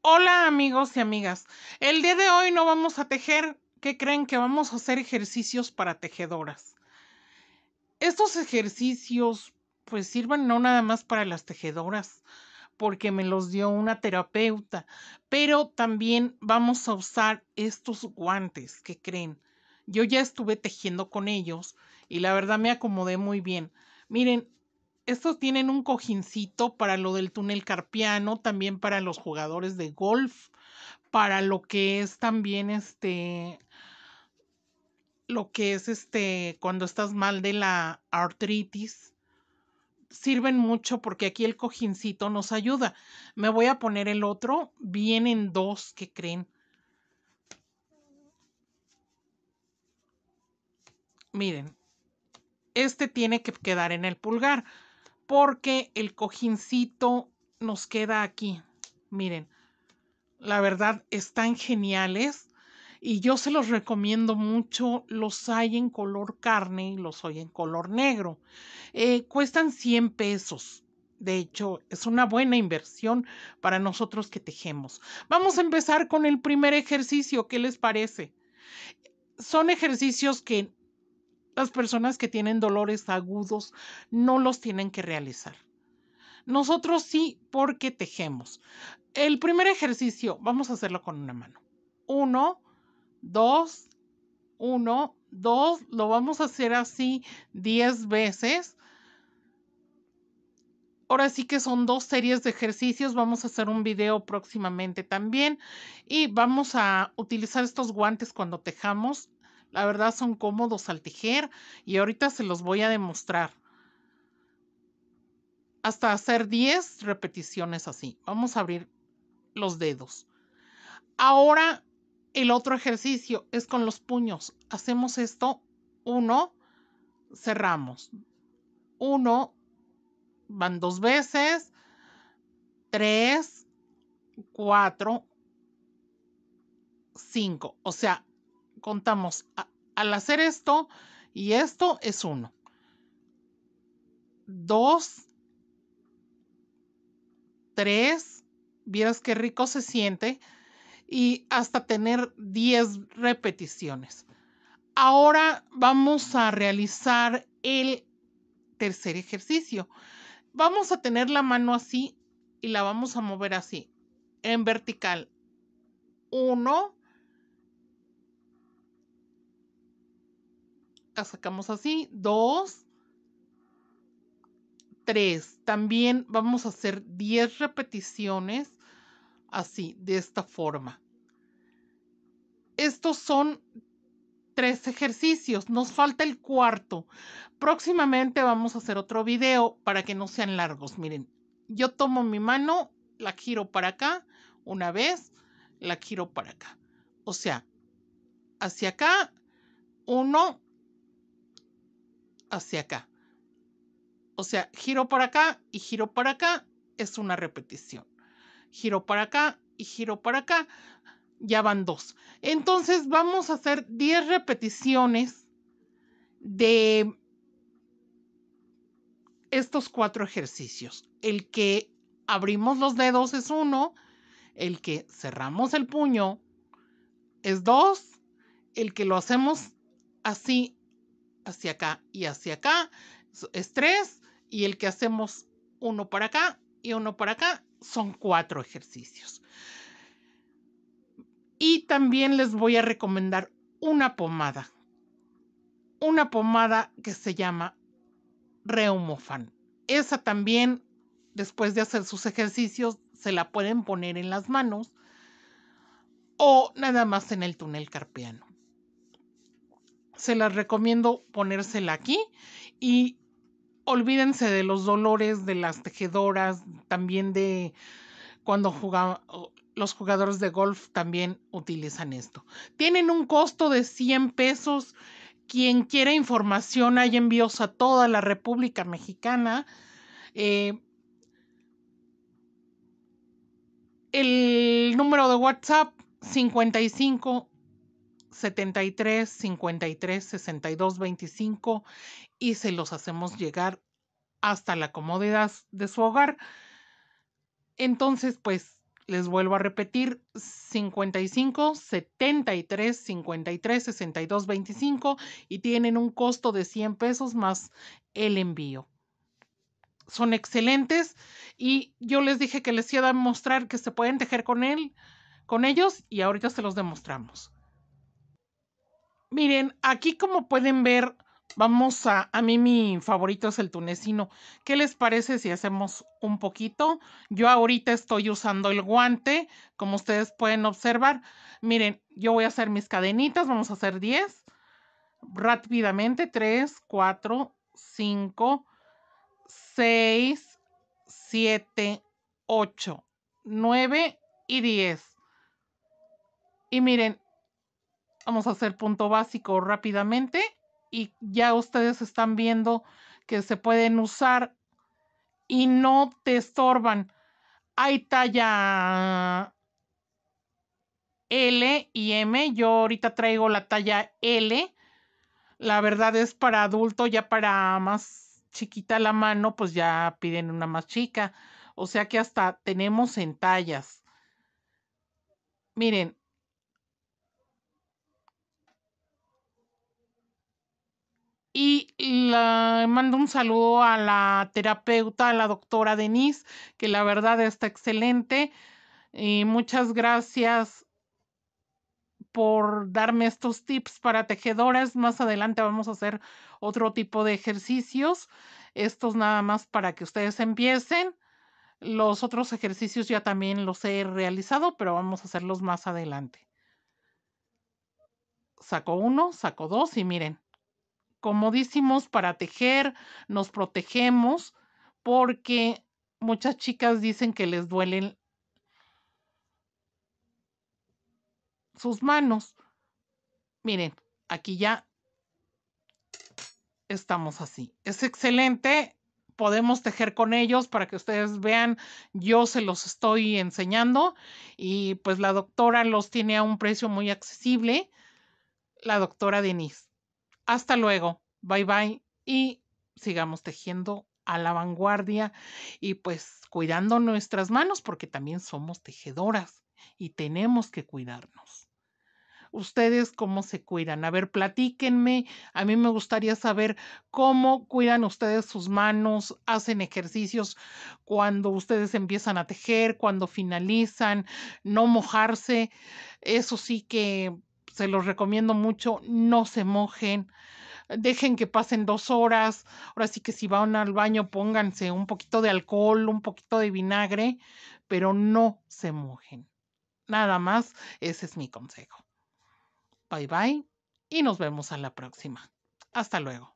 Hola amigos y amigas. El día de hoy no vamos a tejer. ¿Qué creen que vamos a hacer ejercicios para tejedoras? Estos ejercicios pues sirven no nada más para las tejedoras, porque me los dio una terapeuta, pero también vamos a usar estos guantes, ¿qué creen? Yo ya estuve tejiendo con ellos y la verdad me acomodé muy bien. Miren, estos tienen un cojincito para lo del túnel carpiano, también para los jugadores de golf, para lo que es también este lo que es este cuando estás mal de la artritis. Sirven mucho porque aquí el cojincito nos ayuda. Me voy a poner el otro. Vienen dos que creen. miren, este tiene que quedar en el pulgar porque el cojincito nos queda aquí. Miren, la verdad están geniales y yo se los recomiendo mucho. Los hay en color carne y los hay en color negro. Eh, cuestan 100 pesos. De hecho, es una buena inversión para nosotros que tejemos. Vamos a empezar con el primer ejercicio. ¿Qué les parece? Son ejercicios que las personas que tienen dolores agudos no los tienen que realizar. Nosotros sí porque tejemos. El primer ejercicio, vamos a hacerlo con una mano. Uno, dos, uno, dos. Lo vamos a hacer así diez veces. Ahora sí que son dos series de ejercicios. Vamos a hacer un video próximamente también. Y vamos a utilizar estos guantes cuando tejamos la verdad son cómodos al tejer y ahorita se los voy a demostrar. Hasta hacer 10 repeticiones así. Vamos a abrir los dedos. Ahora el otro ejercicio es con los puños. Hacemos esto. Uno, cerramos. Uno, van dos veces. Tres, cuatro, cinco. O sea, contamos al hacer esto, y esto es uno. Dos, tres, vieras qué rico se siente, y hasta tener diez repeticiones. Ahora vamos a realizar el tercer ejercicio. Vamos a tener la mano así y la vamos a mover así, en vertical. Uno, sacamos así. dos tres También vamos a hacer 10 repeticiones así, de esta forma. Estos son tres ejercicios, nos falta el cuarto. Próximamente vamos a hacer otro video para que no sean largos. Miren, yo tomo mi mano, la giro para acá, una vez, la giro para acá. O sea, hacia acá, uno, hacia acá. O sea, giro para acá y giro para acá es una repetición. Giro para acá y giro para acá. Ya van dos. Entonces vamos a hacer 10 repeticiones de estos cuatro ejercicios. El que abrimos los dedos es uno, el que cerramos el puño es dos, el que lo hacemos así hacia acá y hacia acá, es tres, y el que hacemos uno para acá y uno para acá, son cuatro ejercicios. Y también les voy a recomendar una pomada, una pomada que se llama Reumofan. Esa también, después de hacer sus ejercicios, se la pueden poner en las manos o nada más en el túnel carpiano se las recomiendo ponérsela aquí y olvídense de los dolores de las tejedoras, también de cuando los jugadores de golf también utilizan esto. Tienen un costo de 100 pesos. Quien quiera información, hay envíos a toda la República Mexicana. Eh, el número de WhatsApp 55 73 53 62 25 y se los hacemos llegar hasta la comodidad de su hogar. Entonces, pues les vuelvo a repetir 55 73 53 62 25 y tienen un costo de 100 pesos más el envío. Son excelentes y yo les dije que les iba a mostrar que se pueden tejer con él, con ellos y ahorita se los demostramos. Miren, aquí como pueden ver, vamos a, a mí mi favorito es el tunecino. ¿Qué les parece si hacemos un poquito? Yo ahorita estoy usando el guante, como ustedes pueden observar. Miren, yo voy a hacer mis cadenitas, vamos a hacer 10. Rápidamente, 3, 4, 5, 6, 7, 8, 9 y 10. Y miren, Vamos a hacer punto básico rápidamente y ya ustedes están viendo que se pueden usar y no te estorban. Hay talla L y M. Yo ahorita traigo la talla L. La verdad es para adulto, ya para más chiquita la mano, pues ya piden una más chica. O sea que hasta tenemos en tallas. Miren, Eh, mando un saludo a la terapeuta, a la doctora Denise, que la verdad está excelente. Y muchas gracias por darme estos tips para tejedoras. Más adelante vamos a hacer otro tipo de ejercicios. Estos nada más para que ustedes empiecen. Los otros ejercicios ya también los he realizado, pero vamos a hacerlos más adelante. Saco uno, saco dos y miren, comodísimos para tejer, nos protegemos porque muchas chicas dicen que les duelen sus manos. Miren, aquí ya estamos así. Es excelente. Podemos tejer con ellos para que ustedes vean. Yo se los estoy enseñando y pues la doctora los tiene a un precio muy accesible. La doctora Denise. Hasta luego, bye bye y sigamos tejiendo a la vanguardia y pues cuidando nuestras manos porque también somos tejedoras y tenemos que cuidarnos. ¿Ustedes cómo se cuidan? A ver, platíquenme. A mí me gustaría saber cómo cuidan ustedes sus manos, hacen ejercicios cuando ustedes empiezan a tejer, cuando finalizan, no mojarse. Eso sí que se los recomiendo mucho, no se mojen, dejen que pasen dos horas, ahora sí que si van al baño pónganse un poquito de alcohol, un poquito de vinagre, pero no se mojen. Nada más, ese es mi consejo. Bye bye y nos vemos a la próxima. Hasta luego.